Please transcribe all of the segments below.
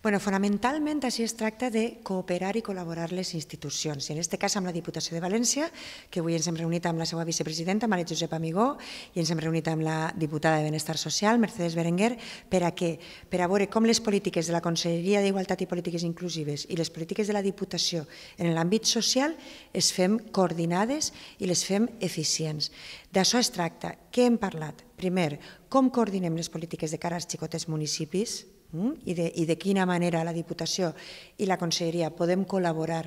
Bueno, fonamentalment així es tracta de cooperar i col·laborar les institucions, i en aquest cas amb la Diputació de València, que avui ens hem reunit amb la seva vicepresidenta, Maria Josep Amigó, i ens hem reunit amb la diputada de Benestar Social, Mercedes Berenguer, per a què? Per a veure com les polítiques de la Conselleria d'Igualtat i Polítiques Inclusives i les polítiques de la Diputació en l'àmbit social es fem coordinades i les fem eficients. D'això es tracta. Què hem parlat? Primer, com coordinem les polítiques de cara als xicotes municipis, Mm? i de, i de quina manera la Diputació i la Conselleria podem col·laborar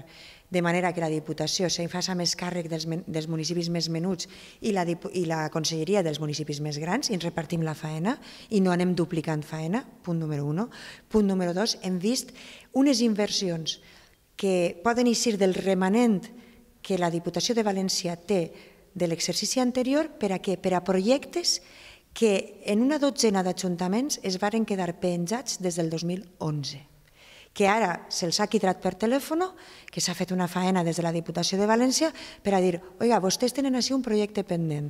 de manera que la Diputació se'n faci més càrrec dels, dels municipis més menuts i la, i la Conselleria dels municipis més grans i ens repartim la faena i no anem duplicant faena, punt número 1. Punt número 2, hem vist unes inversions que poden ser del remanent que la Diputació de València té de l'exercici anterior per a què? Per a projectes que que en una dotzena d'ajuntaments es varen quedar penjats des del 2011 que ara se'ls ha quitrat per telèfon, que s'ha fet una faena des de la Diputació de València per a dir, oiga, vostès tenen així un projecte pendent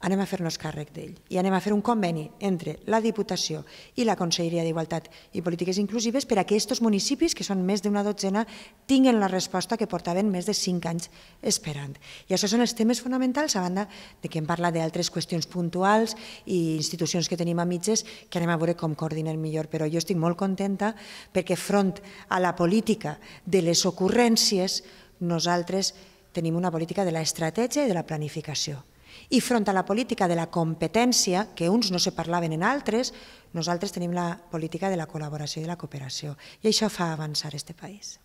anem a fer-nos càrrec d'ell i anem a fer un conveni entre la Diputació i la Conselleria d'Igualtat i Polítiques Inclusives per a que aquests municipis, que són més d'una dotzena, tinguin la resposta que portaven més de cinc anys esperant. I això són els temes fonamentals, a banda de que hem parlat d'altres qüestions puntuals i institucions que tenim a mitges que anem a veure com coordinen millor, però jo estic molt contenta perquè front a la política de les ocurrències nosaltres tenim una política de l'estratègia i de la planificació. I front a la política de la competència, que uns no se parlaven en altres, nosaltres tenim la política de la col·laboració i de la cooperació. I això fa avançar aquest país.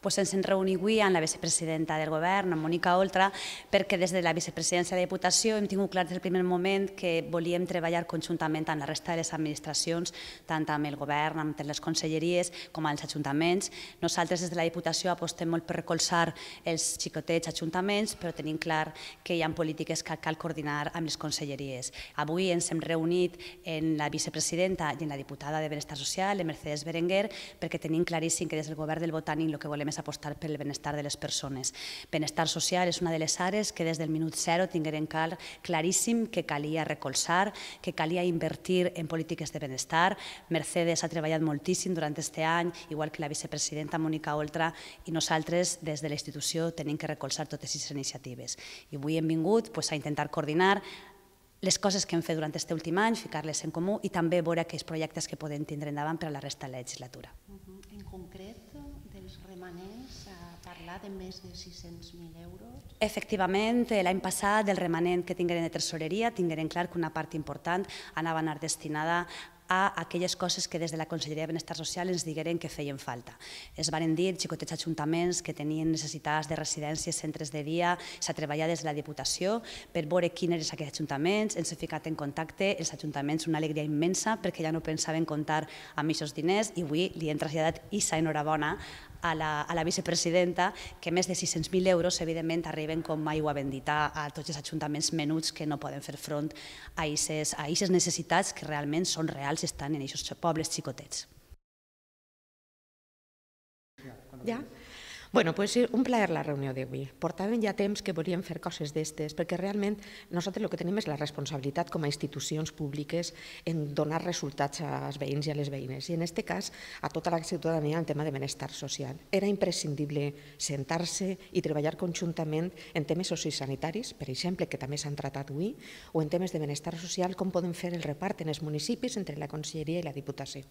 Pues ens hem reunit avui amb la vicepresidenta del govern, amb Mònica Oltra, perquè des de la vicepresidència de Diputació hem tingut clar des del primer moment que volíem treballar conjuntament amb la resta de les administracions, tant amb el govern, amb les conselleries, com amb els ajuntaments. Nosaltres des de la Diputació apostem molt per recolzar els xicotets ajuntaments, però tenim clar que hi ha polítiques que cal coordinar amb les conselleries. Avui ens hem reunit en la vicepresidenta i en la diputada de Benestar Social, Mercedes Berenguer, perquè tenim claríssim que des del govern del Botànic el que volem és apostar pel benestar de les persones. Benestar social és una de les àrees que des del minut zero tingueren cal claríssim que calia recolzar, que calia invertir en polítiques de benestar. Mercedes ha treballat moltíssim durant aquest any, igual que la vicepresidenta Mònica Oltra, i nosaltres des de la institució tenim que recolzar totes aquestes iniciatives. I avui hem vingut pues, a intentar coordinar les coses que hem fet durant aquest últim any, ficar-les en comú i també veure aquells projectes que podem tindre endavant per a la resta de la legislatura. Uh-huh. En concret, dels remanents a parlar de més de 600.000 euros? Efectivament, eh, l'any passat del remanent que tingueren de tresoreria tingueren clar que una part important anava a anar destinada a aquelles coses que des de la Conselleria de Benestar Social ens digueren que feien falta. Es van dir xicotets ajuntaments que tenien necessitats de residències, centres de dia, s'ha treballat des de la Diputació per veure quins eren aquests ajuntaments, ens hem ficat en contacte, els ajuntaments una alegria immensa perquè ja no pensaven comptar amb aquests diners i avui li hem traslladat s'ha enhorabona a la, a la vicepresidenta que més de 600.000 euros, evidentment, arriben com aigua bendita a tots els ajuntaments menuts que no poden fer front a aquestes necessitats que realment són reals i estan en aquests pobles xicotets. Ja bueno, pues eh, un plaer la reunió d'avui. Portàvem ja temps que volíem fer coses d'estes, perquè realment nosaltres el que tenim és la responsabilitat com a institucions públiques en donar resultats als veïns i a les veïnes, i en aquest cas a tota la ciutadania en el tema de benestar social. Era imprescindible sentar-se i treballar conjuntament en temes sociosanitaris, per exemple, que també s'han tratat avui, o en temes de benestar social, com podem fer el repart en els municipis entre la Conselleria i la Diputació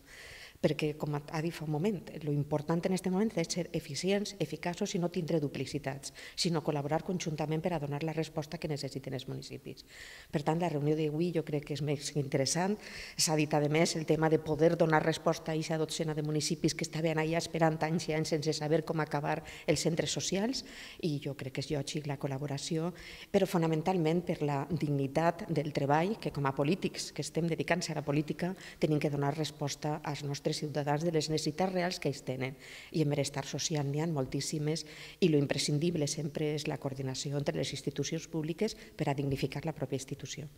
perquè, com ha dit fa un moment, lo important en aquest moment és ser eficients, eficaços i no tindre duplicitats, sinó col·laborar conjuntament per a donar la resposta que necessiten els municipis. Per tant, la reunió d'avui jo crec que és més interessant. S'ha dit, a més, el tema de poder donar resposta a aquesta docena de municipis que estaven allà esperant anys i anys sense saber com acabar els centres socials i jo crec que és lògic la col·laboració, però fonamentalment per la dignitat del treball que com a polítics que estem dedicant-se a la política tenim que donar resposta als nostres nostres ciutadans de les necessitats reals que ells tenen. I en benestar social n'hi ha moltíssimes i lo imprescindible sempre és la coordinació entre les institucions públiques per a dignificar la pròpia institució.